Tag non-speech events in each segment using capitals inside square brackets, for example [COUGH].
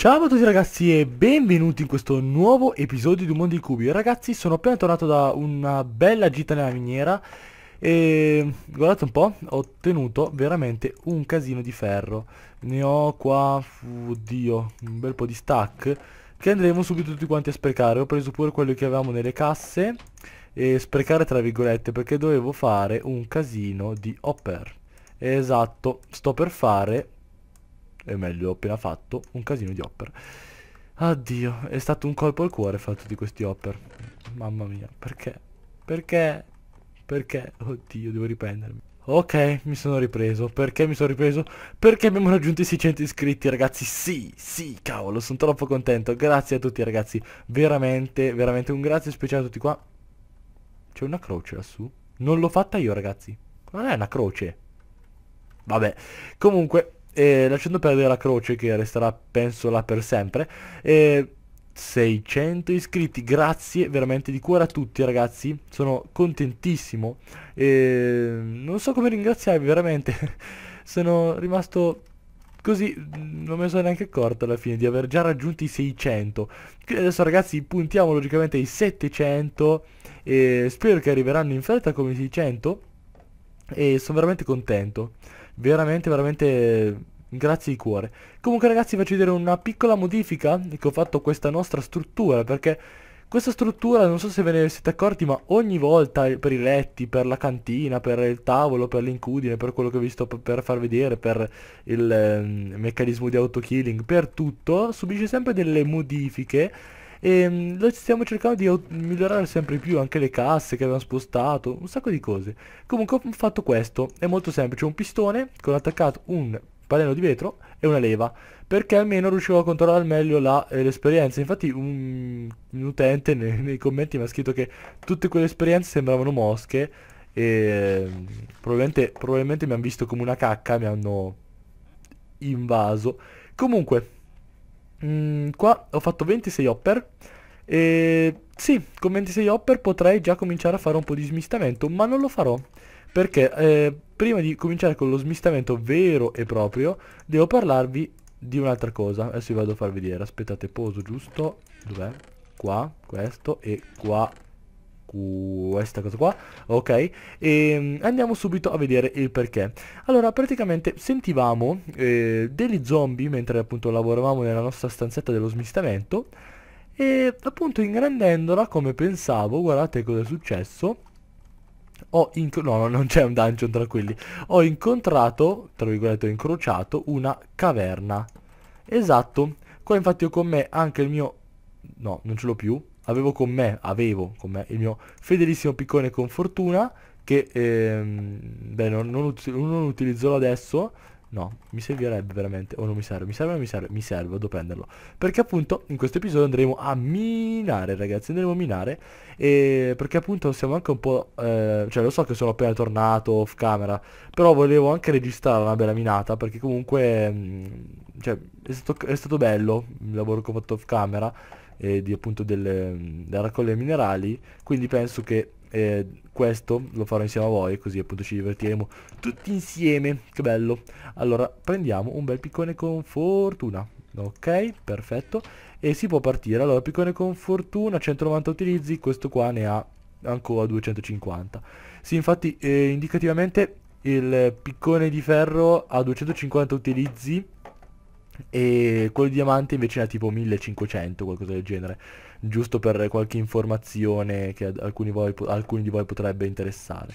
Ciao a tutti ragazzi e benvenuti in questo nuovo episodio di Mondo di Cubi Ragazzi sono appena tornato da una bella gita nella miniera E guardate un po' ho ottenuto veramente un casino di ferro Ne ho qua, oddio, un bel po' di stack Che andremo subito tutti quanti a sprecare Ho preso pure quello che avevamo nelle casse E sprecare tra virgolette perché dovevo fare un casino di hopper Esatto, sto per fare e meglio ho appena fatto un casino di hopper addio è stato un colpo al cuore fatto di questi hopper mamma mia perché perché perché oddio devo riprendermi Ok, mi sono ripreso. Perché mi sono ripreso? Perché abbiamo raggiunto i 600 iscritti, ragazzi. Sì, sì, cavolo, sono troppo contento. Grazie a tutti, ragazzi. Veramente, veramente un grazie speciale a tutti qua. C'è una croce lassù? Non l'ho fatta io, ragazzi. Non è una croce. Vabbè, comunque eh, lasciando perdere la croce che resterà penso là per sempre. Eh, 600 iscritti, grazie veramente di cuore a tutti ragazzi, sono contentissimo, eh, non so come ringraziarvi veramente, [LAUGHS] sono rimasto così, non me ne sono neanche accorto alla fine di aver già raggiunto i 600, quindi adesso ragazzi puntiamo logicamente ai 700 e spero che arriveranno in fretta come i 600 e sono veramente contento veramente veramente grazie di cuore comunque ragazzi vi faccio vedere una piccola modifica che ho fatto a questa nostra struttura perché questa struttura non so se ve ne siete accorti ma ogni volta per i letti, per la cantina, per il tavolo, per l'incudine, per quello che vi sto per far vedere, per il eh, meccanismo di auto killing per tutto subisce sempre delle modifiche e ehm, lo stiamo cercando di migliorare sempre più anche le casse che abbiamo spostato un sacco di cose comunque ho fatto questo è molto semplice un pistone con attaccato un pannello di vetro e una leva perché almeno riuscivo a controllare al meglio eh, l'esperienza eh, infatti un, un utente ne, nei commenti mi ha scritto che tutte quelle esperienze sembravano mosche e probabilmente, probabilmente mi hanno visto come una cacca mi hanno invaso comunque Mm, qua ho fatto 26 hopper e sì, con 26 hopper potrei già cominciare a fare un po' di smistamento, ma non lo farò perché eh, prima di cominciare con lo smistamento vero e proprio devo parlarvi di un'altra cosa. Adesso vi vado a far vedere, aspettate, poso giusto, dov'è? Qua, questo e qua questa cosa qua ok e ehm, andiamo subito a vedere il perché allora praticamente sentivamo eh, degli zombie mentre appunto lavoravamo nella nostra stanzetta dello smistamento e appunto ingrandendola come pensavo guardate cosa è successo ho no, non c'è un dungeon tranquilli ho incontrato tra virgolette ho incrociato una caverna esatto qua infatti ho con me anche il mio no non ce l'ho più avevo con me, avevo con me il mio fedelissimo piccone con fortuna che ehm, beh, non, non, non utilizzerò adesso No, mi servirebbe veramente, o oh, non mi serve, mi serve o mi serve, mi serve, devo prenderlo Perché appunto in questo episodio andremo a minare ragazzi, andremo a minare e Perché appunto siamo anche un po', eh, cioè lo so che sono appena tornato off camera Però volevo anche registrare una bella minata perché comunque, mh, mm, cioè è stato, è stato bello il lavoro che ho fatto off camera e di, appunto del, della raccolta dei minerali, quindi penso che eh, questo lo farò insieme a voi così appunto ci divertiremo tutti insieme che bello allora prendiamo un bel piccone con fortuna ok perfetto e si può partire allora piccone con fortuna 190 utilizzi questo qua ne ha ancora 250 sì infatti eh, indicativamente il piccone di ferro ha 250 utilizzi e quello di diamante invece era tipo 1500, qualcosa del genere, giusto per qualche informazione che alcuni, voi, alcuni di voi potrebbe interessare.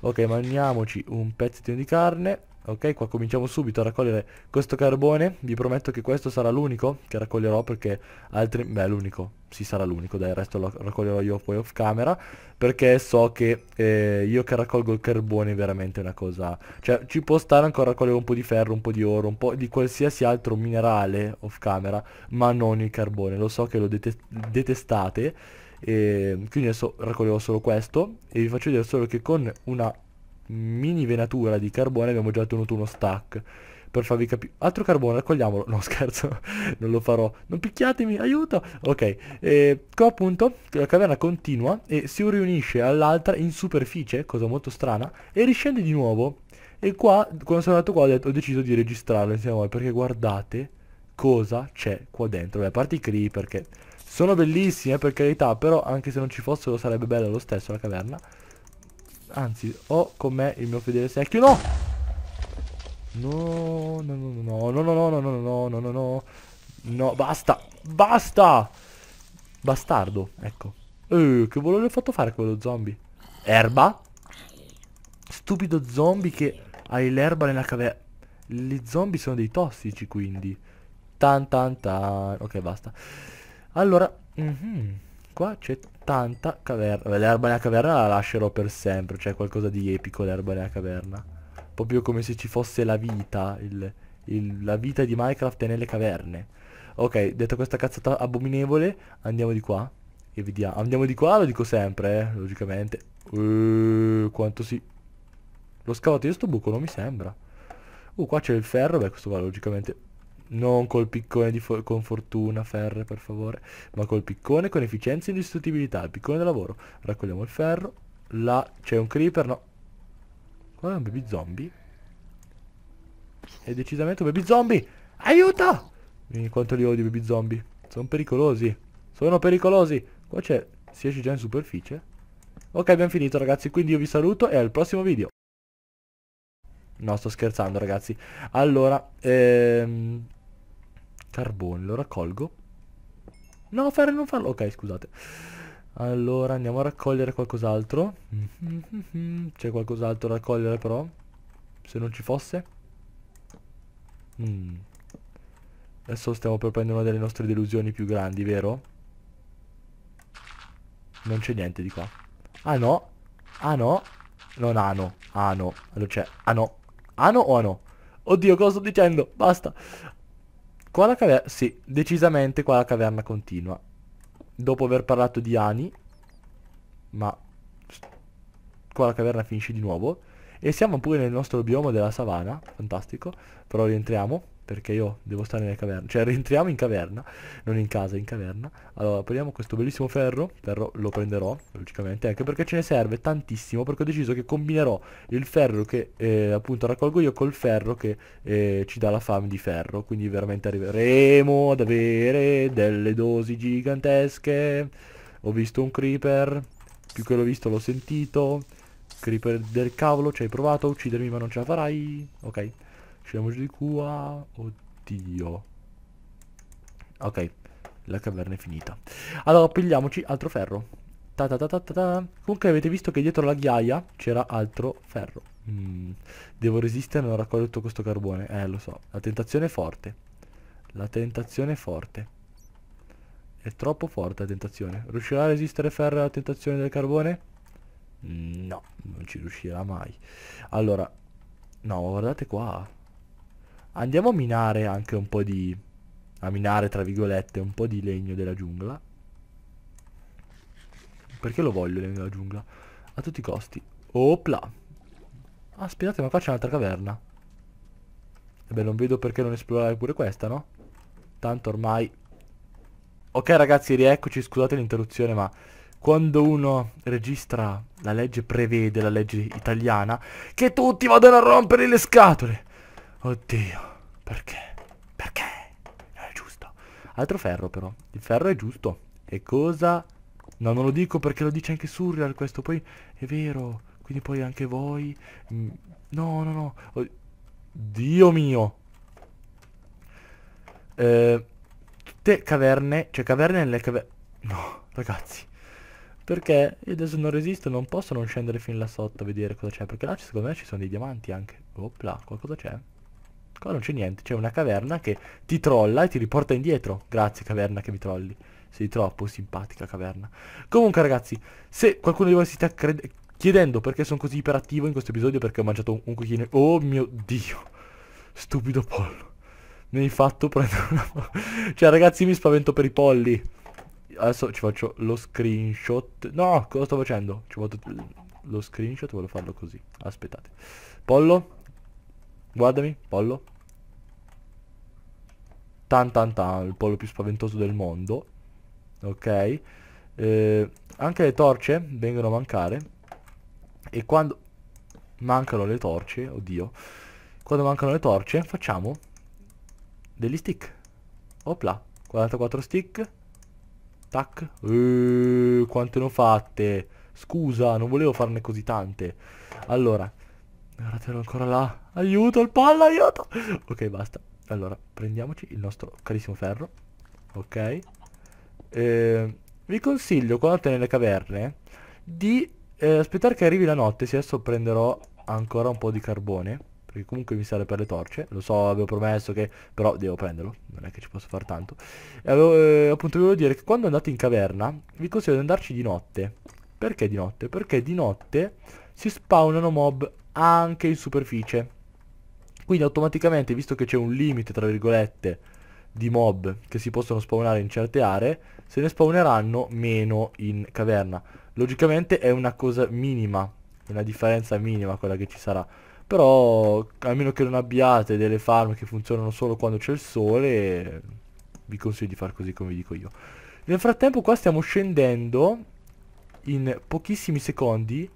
Ok, mangiamoci un pezzettino di carne Ok, qua cominciamo subito a raccogliere questo carbone, vi prometto che questo sarà l'unico che raccoglierò perché altri... beh l'unico, sì sarà l'unico, dai il resto lo raccoglierò io poi off camera perché so che eh, io che raccolgo il carbone è veramente una cosa... cioè ci può stare ancora a raccogliere un po' di ferro, un po' di oro, un po' di qualsiasi altro minerale off camera ma non il carbone, lo so che lo detest detestate e ehm, quindi adesso raccoglierò solo questo e vi faccio vedere solo che con una mini venatura di carbone abbiamo già ottenuto uno stack per farvi capire altro carbone raccogliamolo no [LAUGHS] scherzo non lo farò non picchiatemi aiuto ok eh, qua appunto la caverna continua e si riunisce all'altra in superficie cosa molto strana e riscende di nuovo e qua quando sono andato qua ho, detto, ho deciso di registrarlo insieme a voi perché guardate cosa c'è qua dentro Beh, a parte i creeper che sono bellissime eh, per carità però anche se non ci fossero sarebbe bello lo stesso la caverna Anzi, ho con me il mio fedele secchio. No! No, no, no, no, no, no, no, no, no, no, no, no, no. No, basta! Basta! Bastardo, ecco. Eh, che volo le ho fatto fare quello zombie? Erba? Stupido zombie che hai l'erba nella caverna. Gli zombie sono dei tossici, quindi. Tan tan tan. Ok, basta. Allora... Mm -hmm. Qua c'è tanta caverna. L'erba nella caverna la lascerò per sempre. C'è cioè qualcosa di epico l'erba nella caverna. Proprio come se ci fosse la vita. Il, il, la vita di Minecraft è nelle caverne. Ok, detto questa cazzata abominevole, andiamo di qua. E vediamo. Andiamo di qua, lo dico sempre, eh, logicamente. Uh, quanto si... L'ho scavato io sto buco, non mi sembra. Uh, qua c'è il ferro, beh, questo qua logicamente non col piccone di con fortuna, ferre per favore, ma col piccone con efficienza e indistruttibilità, il piccone del lavoro. Raccogliamo il ferro. Là c'è un creeper, no. Qua è un baby zombie. È decisamente un baby zombie. Aiuto! Vieni quanto li odio i baby zombie. Sono pericolosi. Sono pericolosi. Qua c'è... Si esce già in superficie. Ok, abbiamo finito ragazzi, quindi io vi saluto e al prossimo video. No, sto scherzando ragazzi. Allora, ehm, Carbone, lo raccolgo. No, ferro non farlo. Ok, scusate. Allora, andiamo a raccogliere qualcos'altro. [LAUGHS] C'è qualcos'altro da raccogliere però. Se non ci fosse. Mm. Adesso stiamo per prendere una delle nostre delusioni più grandi, vero? Non c'è niente di qua. Ah no. Ah no. Non ano. no Allora c'è. Ano. Ano o ano? Oddio, cosa sto dicendo? Basta. Qua la caverna... Sì, decisamente qua la caverna continua. Dopo aver parlato di Ani. Ma... Qua la caverna finisce di nuovo. E siamo pure nel nostro bioma della savana. Fantastico. Però rientriamo. Perché io devo stare nelle caverne. Cioè rientriamo in caverna. Non in casa, in caverna. Allora, prendiamo questo bellissimo ferro. Ferro lo prenderò, logicamente. Anche perché ce ne serve tantissimo. Perché ho deciso che combinerò il ferro che eh, appunto raccolgo io col ferro che eh, ci dà la fame di ferro. Quindi veramente arriveremo ad avere delle dosi gigantesche. Ho visto un creeper. Più che l'ho visto l'ho sentito. Creeper del cavolo, ci hai provato a uccidermi ma non ce la farai. Ok. Usciamoci di qua. Oddio. Ok. La caverna è finita. Allora, pigliamoci altro ferro. Ta ta ta ta ta Comunque avete visto che dietro la ghiaia c'era altro ferro. Mm. Devo resistere non ho raccolto questo carbone. Eh, lo so. La tentazione è forte. La tentazione è forte. È troppo forte la tentazione. Riuscirà a resistere ferro alla tentazione del carbone? No, non ci riuscirà mai. Allora, no, guardate qua. Andiamo a minare anche un po' di... A minare, tra virgolette, un po' di legno della giungla. Perché lo voglio legno della giungla? A tutti i costi. Opla. Ah, aspettate, ma qua c'è un'altra caverna. E beh, non vedo perché non esplorare pure questa, no? Tanto ormai... Ok ragazzi, rieccoci, scusate l'interruzione, ma quando uno registra la legge prevede, la legge italiana, che tutti vadano a rompere le scatole. Oddio, perché? Perché? Non è giusto. Altro ferro però, il ferro è giusto. E cosa? No, non lo dico perché lo dice anche Surreal questo, poi è vero, quindi poi anche voi... Mm, no, no, no. Dio mio. Eh, tutte caverne, cioè caverne nelle caverne... No, ragazzi. Perché io adesso non resisto, non posso non scendere fin là sotto a vedere cosa c'è, perché là secondo me ci sono dei diamanti anche. Opla, qualcosa c'è? Qua non c'è niente, c'è una caverna che ti trolla e ti riporta indietro. Grazie caverna che mi trolli. Sei troppo simpatica caverna. Comunque ragazzi, se qualcuno di voi si sta chiedendo perché sono così iperattivo in questo episodio perché ho mangiato un, un cucchiaino... Oh mio Dio! Stupido pollo. Mi hai fatto prendere una... cioè ragazzi mi spavento per i polli. Adesso ci faccio lo screenshot. No, cosa sto facendo? Ci vado lo screenshot, voglio farlo così. Aspettate. Pollo, Guardami, pollo tan tan tan, il polo più spaventoso del mondo. Ok? Eh, anche le torce vengono a mancare. E quando mancano le torce, oddio, quando mancano le torce facciamo degli stick. Opla, 44 stick. Tac. Eeeh, quante ne ho fatte. Scusa, non volevo farne così tante. Allora, guardatelo ancora là. Aiuto, il palla, aiuto. Ok, basta. Allora, prendiamoci il nostro carissimo ferro. Ok. Eh, vi consiglio, quando andate nelle caverne, di eh, aspettare che arrivi la notte. Se adesso prenderò ancora un po' di carbone. Perché comunque mi serve per le torce. Lo so, avevo promesso che... Però devo prenderlo. Non è che ci posso fare tanto. E avevo, eh, appunto, volevo dire che quando andate in caverna, vi consiglio di andarci di notte. Perché di notte? Perché di notte si spawnano mob anche in superficie. Quindi automaticamente, visto che c'è un limite, tra virgolette, di mob che si possono spawnare in certe aree, se ne spawneranno meno in caverna. Logicamente è una cosa minima, una differenza minima quella che ci sarà. Però, a meno che non abbiate delle farm che funzionano solo quando c'è il sole, vi consiglio di far così come vi dico io. Nel frattempo qua stiamo scendendo in pochissimi secondi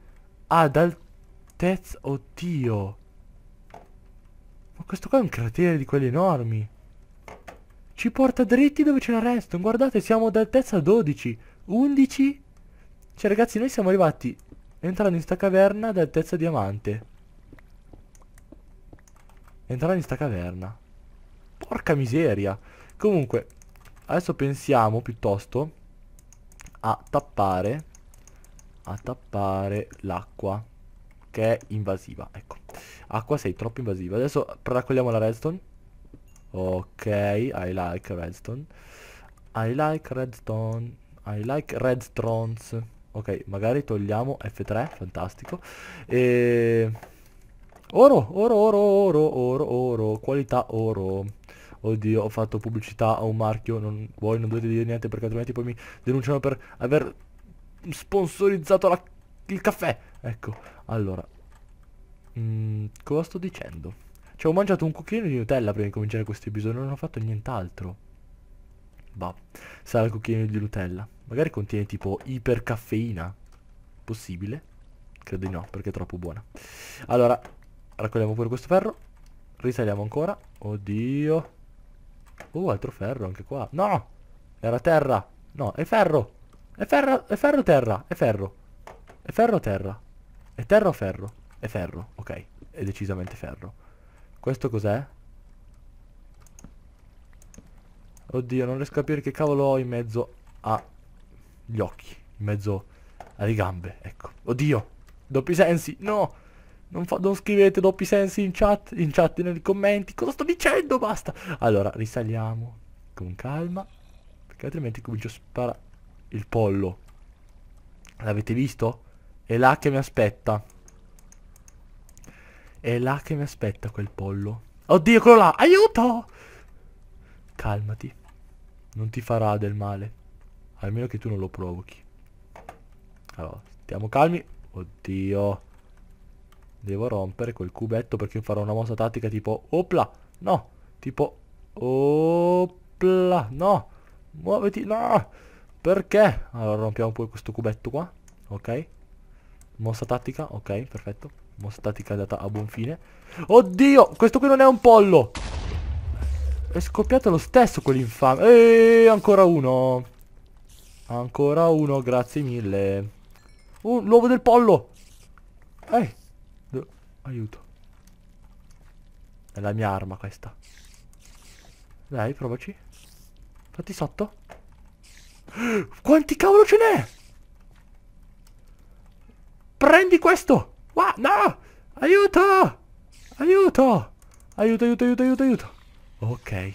ad altezza... Oddio! Ma questo qua è un cratere di quelli enormi. Ci porta dritti dove c'era Reston. Guardate, siamo ad altezza 12. 11. Cioè, ragazzi, noi siamo arrivati entrando in sta caverna ad altezza diamante. Entrando in sta caverna. Porca miseria. Comunque, adesso pensiamo piuttosto a tappare a tappare l'acqua che è invasiva, ecco. Acqua sei troppo invasiva. Adesso raccogliamo la redstone. Ok, I like redstone. I like redstone. I like redstones. Ok, magari togliamo F3, fantastico. E... Oro, oro, oro, oro, oro, oro, qualità oro. Oddio, ho fatto pubblicità a un marchio, non, voi non dovete dire niente perché altrimenti poi mi denunciano per aver sponsorizzato la, il caffè. Ecco, allora, Mm, cosa sto dicendo? Cioè ho mangiato un cucchiaino di Nutella prima di cominciare questo episodio, non ho fatto nient'altro. Bah, sarà il cucchiaino di Nutella. Magari contiene tipo ipercaffeina. Possibile? Credo di no, perché è troppo buona. Allora, raccogliamo pure questo ferro. Risaliamo ancora. Oddio. Oh, altro ferro anche qua. No! Era terra. No, è ferro. È ferro, è ferro terra. È ferro. È ferro terra. È terra o ferro. È ferro, ok. È decisamente ferro. Questo cos'è? Oddio, non riesco a capire che cavolo ho in mezzo agli occhi. In mezzo alle gambe, ecco. Oddio! Doppi sensi! No! Non, fa, non, scrivete doppi sensi in chat, in chat nei commenti. Cosa sto dicendo? Basta! Allora, risaliamo con calma. Perché altrimenti comincio a sparare il pollo. L'avete visto? È là che mi aspetta. È là che mi aspetta quel pollo. Oddio, quello là! Aiuto! Calmati. Non ti farà del male. Almeno che tu non lo provochi. Allora, stiamo calmi. Oddio. Devo rompere quel cubetto perché farò una mossa tattica tipo... Opla! No! Tipo... Opla! No! Muoviti! No! Perché? Allora rompiamo poi questo cubetto qua. Ok. Mossa tattica. Ok, perfetto. Mo statica andata a buon fine. Oddio, questo qui non è un pollo. È scoppiato lo stesso quell'infame. Eeeh, ancora uno. Ancora uno, grazie mille. Uh, l'uovo del pollo. Ehi. Aiuto. È la mia arma questa. Dai, provaci. Fatti sotto. [GASPS] Quanti cavolo ce n'è? Prendi questo! Wow, no! Aiuto! Aiuto! Aiuto, aiuto, aiuto, aiuto, aiuto. Ok.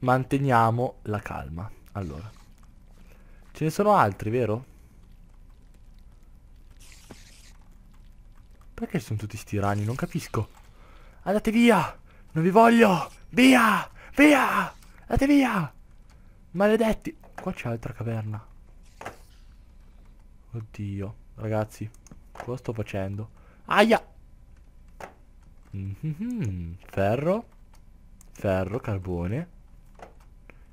Manteniamo la calma. Allora. Ce ne sono altri, vero? Perché sono tutti sti rani? Non capisco. Andate via! Non vi voglio! Via! Via! Andate via! Maledetti! Qua c'è altra caverna. Oddio, ragazzi. Cosa ecco, sto facendo? Aia! Mm -hmm. Ferro. Ferro, carbone.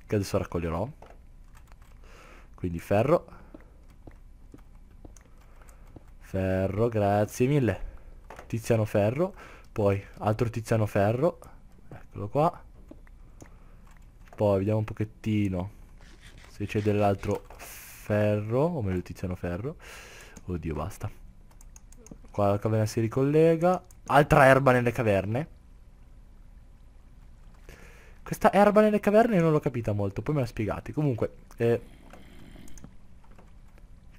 Che adesso raccoglierò. Quindi ferro. Ferro, grazie mille. Tiziano ferro. Poi altro tiziano ferro. Eccolo qua. Poi vediamo un pochettino se c'è dell'altro ferro, o meglio tiziano ferro. Oddio, basta. Qua la caverna si ricollega. Altra erba nelle caverne. Questa erba nelle caverne non l'ho capita molto, poi me la spiegate. Comunque, eh...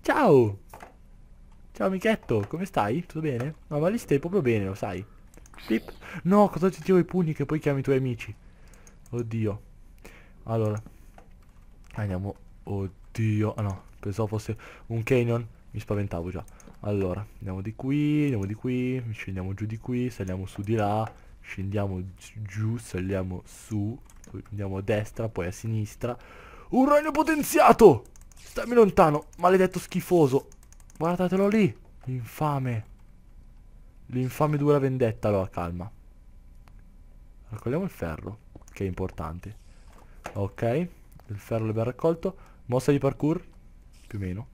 Ciao! Ciao amichetto, come stai? Tutto bene? No, ma lì stai proprio bene, lo sai. Pip. No, cosa ti tiro i pugni che poi chiami i tuoi amici? Oddio. Allora. Andiamo. Oddio. Ah no, pensavo fosse un canyon. Mi spaventavo già. Allora, andiamo di qui, andiamo di qui, scendiamo giù di qui, saliamo su di là, scendiamo giù, saliamo su, andiamo a destra, poi a sinistra. Un ragno potenziato! Stammi lontano, maledetto schifoso. Guardatelo lì, l'infame. L'infame dura vendetta, allora calma. Raccogliamo il ferro, che è importante. Ok, il ferro l'abbiamo raccolto. Mossa di parkour, più o meno.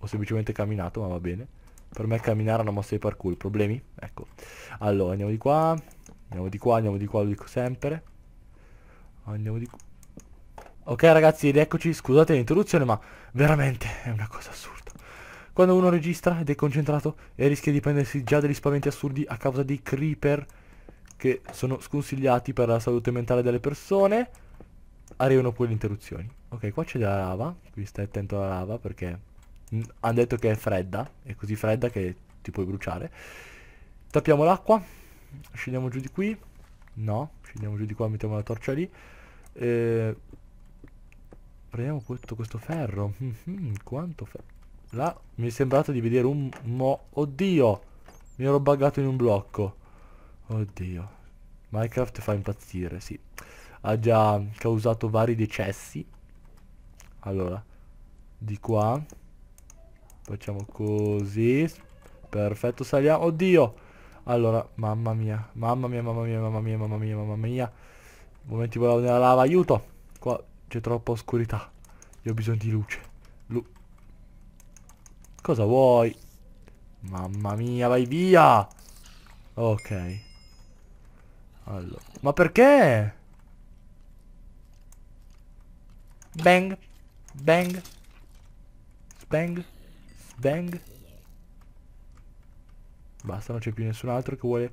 Ho semplicemente camminato, ma va bene. Per me camminare è una mossa di parkour. Problemi? Ecco. Allora, andiamo di qua. Andiamo di qua, andiamo di qua, lo dico sempre. Andiamo di qua. Ok ragazzi, ed eccoci. Scusate l'introduzione, ma veramente è una cosa assurda. Quando uno registra ed è concentrato e rischia di prendersi già degli spaventi assurdi a causa dei creeper che sono sconsigliati per la salute mentale delle persone, arrivano poi le interruzioni. Ok, qua c'è della lava, quindi stai attento alla lava perché hanno detto che è fredda, è così fredda che ti puoi bruciare. Tappiamo l'acqua, scendiamo giù di qui, no, scendiamo giù di qua, mettiamo la torcia lì. Eh, prendiamo tutto questo ferro, mm -hmm, quanto ferro. Là mi è sembrato di vedere un mo... Oddio! Mi ero buggato in un blocco. Oddio. Minecraft fa impazzire, sì. Ha già causato vari decessi. Allora, di qua Facciamo così. Perfetto, saliamo. Oddio. Allora, mamma mia. Mamma mia, mamma mia, mamma mia, mamma mia, mamma mia. Momenti volavo nella lava. Aiuto. Qua c'è troppa oscurità. Io ho bisogno di luce. Lu Cosa vuoi? Mamma mia, vai via. Ok. Allora. Ma perché? Bang. Bang. Bang. Bang. Basta, non c'è più nessun altro che vuole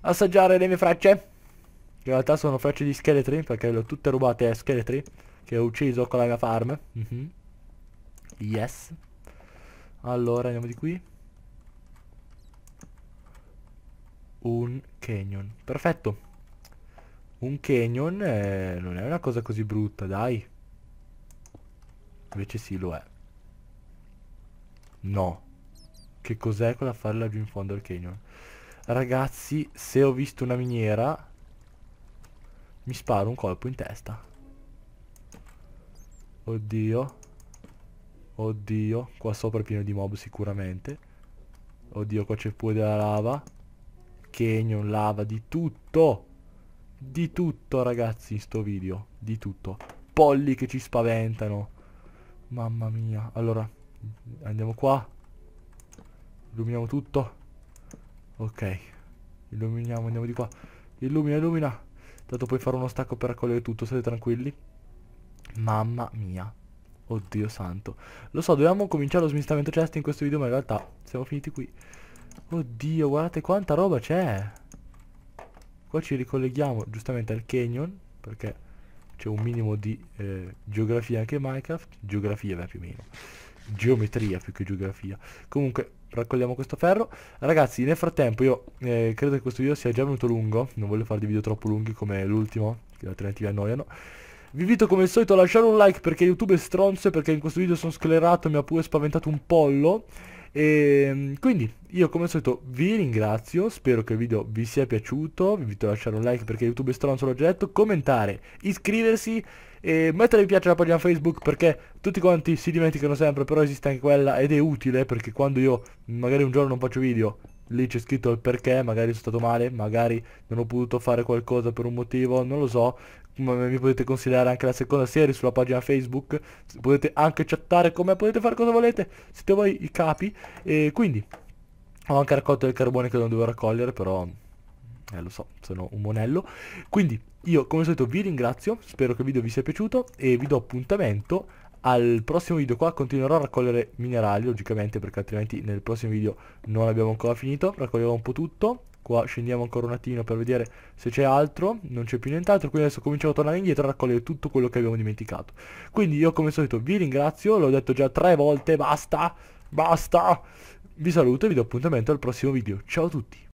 assaggiare le mie frecce. In realtà sono frecce di scheletri, perché le ho tutte rubate a scheletri, che ho ucciso con la mia farm. Mm -hmm. Yes. Allora, andiamo di qui. Un canyon. Perfetto. Un canyon eh, non è una cosa così brutta, dai. Invece sì, lo è. No. Che cos'è quella fare laggiù in fondo al canyon? Ragazzi, se ho visto una miniera, mi sparo un colpo in testa. Oddio. Oddio. Qua sopra è pieno di mob sicuramente. Oddio, qua c'è pure della lava. Canyon, lava, di tutto. Di tutto, ragazzi, in sto video. Di tutto. Polli che ci spaventano. Mamma mia. Allora, Andiamo qua. Illuminiamo tutto. Ok. Illuminiamo, andiamo di qua. Illumina, illumina. Tanto puoi fare uno stacco per raccogliere tutto, state tranquilli. Mamma mia. Oddio santo. Lo so, dovevamo cominciare lo smistamento chest in questo video, ma in realtà siamo finiti qui. Oddio, guardate quanta roba c'è. Qua ci ricolleghiamo giustamente al canyon, perché c'è un minimo di eh, geografia anche Minecraft. Geografia, beh, più o meno geometria più che geografia. Comunque raccogliamo questo ferro. Ragazzi, nel frattempo io eh, credo che questo video sia già venuto lungo, non voglio fare dei video troppo lunghi come l'ultimo, che altrimenti vi annoiano. Vi invito come al solito a lasciare un like perché YouTube è stronzo e perché in questo video sono sclerato, mi ha pure spaventato un pollo. E ehm, quindi io come al solito vi ringrazio, spero che il video vi sia piaciuto, vi invito a lasciare un like perché YouTube è stronzo l'oggetto, commentare, iscriversi e mettere mi piace alla pagina Facebook perché tutti quanti si dimenticano sempre però esiste anche quella ed è utile perché quando io magari un giorno non faccio video lì c'è scritto il perché magari sono stato male magari non ho potuto fare qualcosa per un motivo non lo so mi potete considerare anche la seconda serie sulla pagina Facebook potete anche chattare con me potete fare cosa volete siete voi i capi e quindi ho anche raccolto del carbone che non dovevo raccogliere però eh lo so, sono un monello. Quindi io come al solito vi ringrazio, spero che il video vi sia piaciuto e vi do appuntamento al prossimo video qua continuerò a raccogliere minerali logicamente perché altrimenti nel prossimo video non abbiamo ancora finito, raccoglierò un po' tutto. Qua scendiamo ancora un attimo per vedere se c'è altro, non c'è più nient'altro, quindi adesso cominciamo a tornare indietro a raccogliere tutto quello che abbiamo dimenticato. Quindi io come solito vi ringrazio, l'ho detto già tre volte, basta, basta. Vi saluto e vi do appuntamento al prossimo video. Ciao a tutti.